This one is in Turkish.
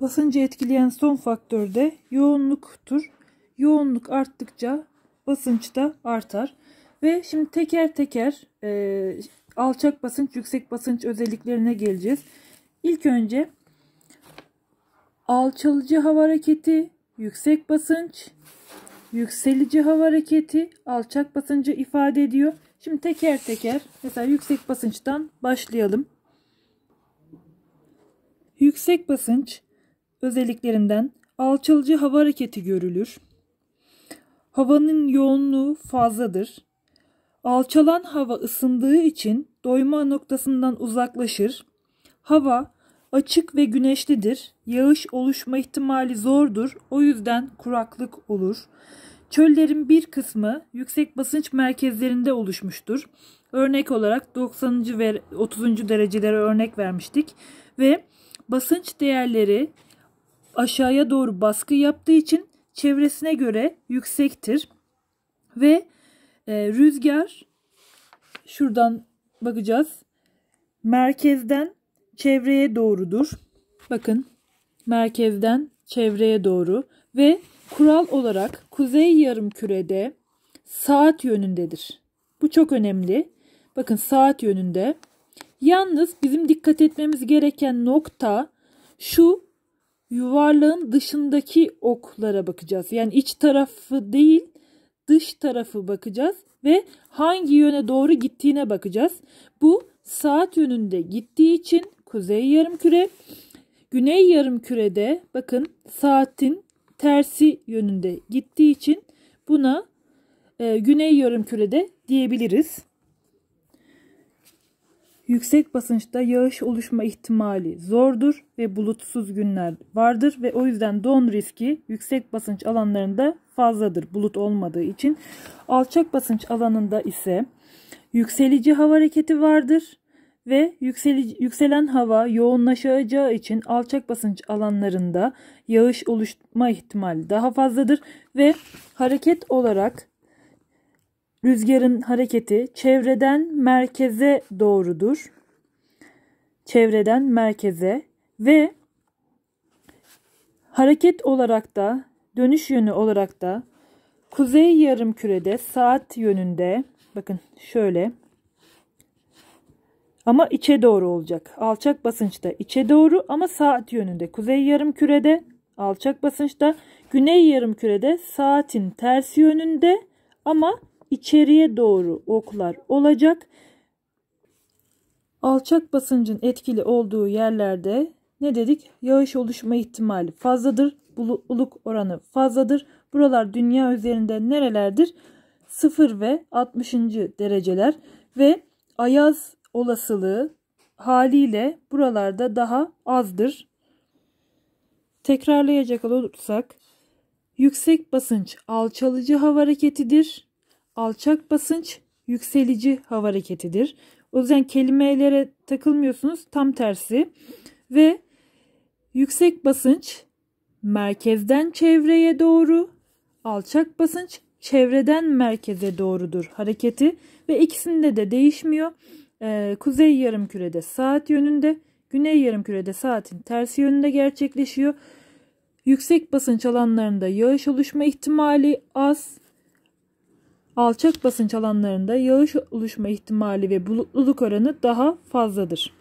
Basıncı etkileyen son faktör de yoğunluktur. Yoğunluk arttıkça basınç da artar. Ve şimdi teker teker e, alçak basınç, yüksek basınç özelliklerine geleceğiz. İlk önce alçalıcı hava hareketi, yüksek basınç, yükselici hava hareketi alçak basıncı ifade ediyor. Şimdi teker teker mesela yüksek basınçtan başlayalım. Yüksek basınç özelliklerinden alçalıcı hava hareketi görülür. Havanın yoğunluğu fazladır. Alçalan hava ısındığı için doyma noktasından uzaklaşır. Hava açık ve güneşlidir. Yağış oluşma ihtimali zordur. O yüzden kuraklık olur. Çöllerin bir kısmı yüksek basınç merkezlerinde oluşmuştur. Örnek olarak 90. ve 30. derecelere örnek vermiştik ve basınç değerleri aşağıya doğru baskı yaptığı için çevresine göre yüksektir. Ve e, rüzgar şuradan bakacağız. Merkezden çevreye doğrudur. Bakın merkezden çevreye doğru ve kural olarak kuzey yarım kürede saat yönündedir. Bu çok önemli. Bakın saat yönünde. Yalnız bizim dikkat etmemiz gereken nokta şu yuvarlağın dışındaki oklara bakacağız. Yani iç tarafı değil dış tarafı bakacağız ve hangi yöne doğru gittiğine bakacağız. Bu saat yönünde gittiği için kuzey yarımküre, güney yarımkürede bakın saatin tersi yönünde gittiği için buna e, güney yarımkürede diyebiliriz. Yüksek basınçta yağış oluşma ihtimali zordur ve bulutsuz günler vardır ve o yüzden don riski yüksek basınç alanlarında fazladır bulut olmadığı için. Alçak basınç alanında ise yükselici hava hareketi vardır ve yükselici, yükselen hava yoğunlaşacağı için alçak basınç alanlarında yağış oluşma ihtimali daha fazladır ve hareket olarak Rüzgarın hareketi çevreden merkeze doğrudur. Çevreden merkeze ve hareket olarak da dönüş yönü olarak da kuzey yarım kürede saat yönünde bakın şöyle ama içe doğru olacak. Alçak basınçta içe doğru ama saat yönünde. Kuzey yarım kürede alçak basınçta, güney yarım kürede saatin ters yönünde ama içeriye doğru oklar olacak. Alçak basıncın etkili olduğu yerlerde ne dedik? Yağış oluşma ihtimali fazladır. Bulutluluk oranı fazladır. Buralar dünya üzerinde nerelerdir? 0 ve 60. dereceler ve ayaz olasılığı haliyle buralarda daha azdır. Tekrarlayacak olursak yüksek basınç alçalıcı hava hareketidir alçak basınç yükselici hava hareketidir. O yüzden kelimelere takılmıyorsunuz tam tersi. Ve yüksek basınç merkezden çevreye doğru, alçak basınç çevreden merkeze doğrudur hareketi ve ikisinde de değişmiyor. Ee, kuzey yarımkürede saat yönünde, güney yarımkürede saatin tersi yönünde gerçekleşiyor. Yüksek basınç alanlarında yağış oluşma ihtimali az, alçak basınç alanlarında yağış oluşma ihtimali ve bulutluluk oranı daha fazladır.